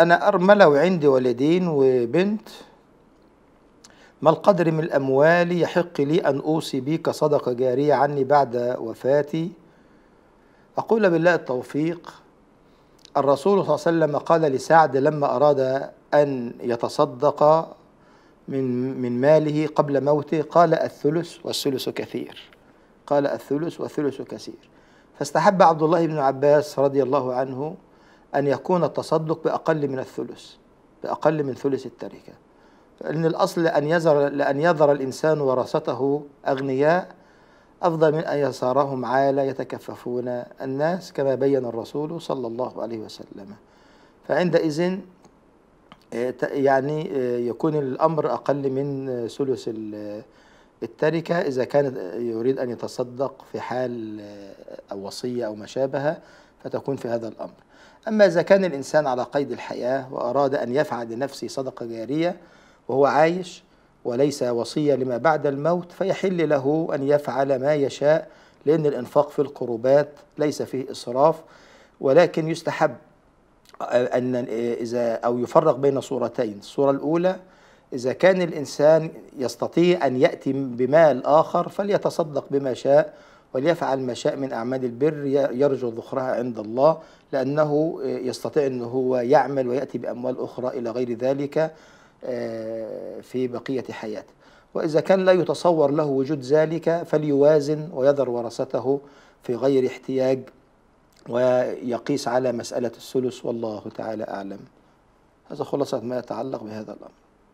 أنا أرملة وعندي ولدين وبنت ما القدر من الأموال يحق لي أن أوصي بك صدقة جارية عني بعد وفاتي أقول بالله التوفيق الرسول صلى الله عليه وسلم قال لسعد لما أراد أن يتصدق من من ماله قبل موته قال الثلث والثلث كثير قال الثلث والثلث كثير فاستحب عبد الله بن عباس رضي الله عنه أن يكون التصدق بأقل من الثلث بأقل من ثلث التركة لأن الأصل أن يذر لأن يذر الإنسان ورثته أغنياء أفضل من أن يسارهم عالة يتكففون الناس كما بين الرسول صلى الله عليه وسلم فعندئذ آه، يعني آه، يكون الأمر أقل من ثلث التركة إذا كان يريد أن يتصدق في حال آه، أو وصية أو ما شابه فتكون في هذا الأمر أما إذا كان الإنسان على قيد الحياة وأراد أن يفعل لنفسه صدقة جارية وهو عايش وليس وصية لما بعد الموت فيحل له أن يفعل ما يشاء لأن الإنفاق في القربات ليس فيه إسراف ولكن يستحب أن إذا أو يفرق بين صورتين الصورة الأولى إذا كان الإنسان يستطيع أن يأتي بمال آخر فليتصدق بما شاء وليفعل ما شاء من أعمال البر يرجو ذخرها عند الله لأنه آه، يستطيع أن هو يعمل ويأتي بأموال أخرى إلى غير ذلك آه، في بقية حياته وإذا كان لا يتصور له وجود ذلك فليوازن ويذر ورثته في غير احتياج ويقيس على مسألة الثلث والله تعالى أعلم هذا خلاصة ما يتعلق بهذا الأمر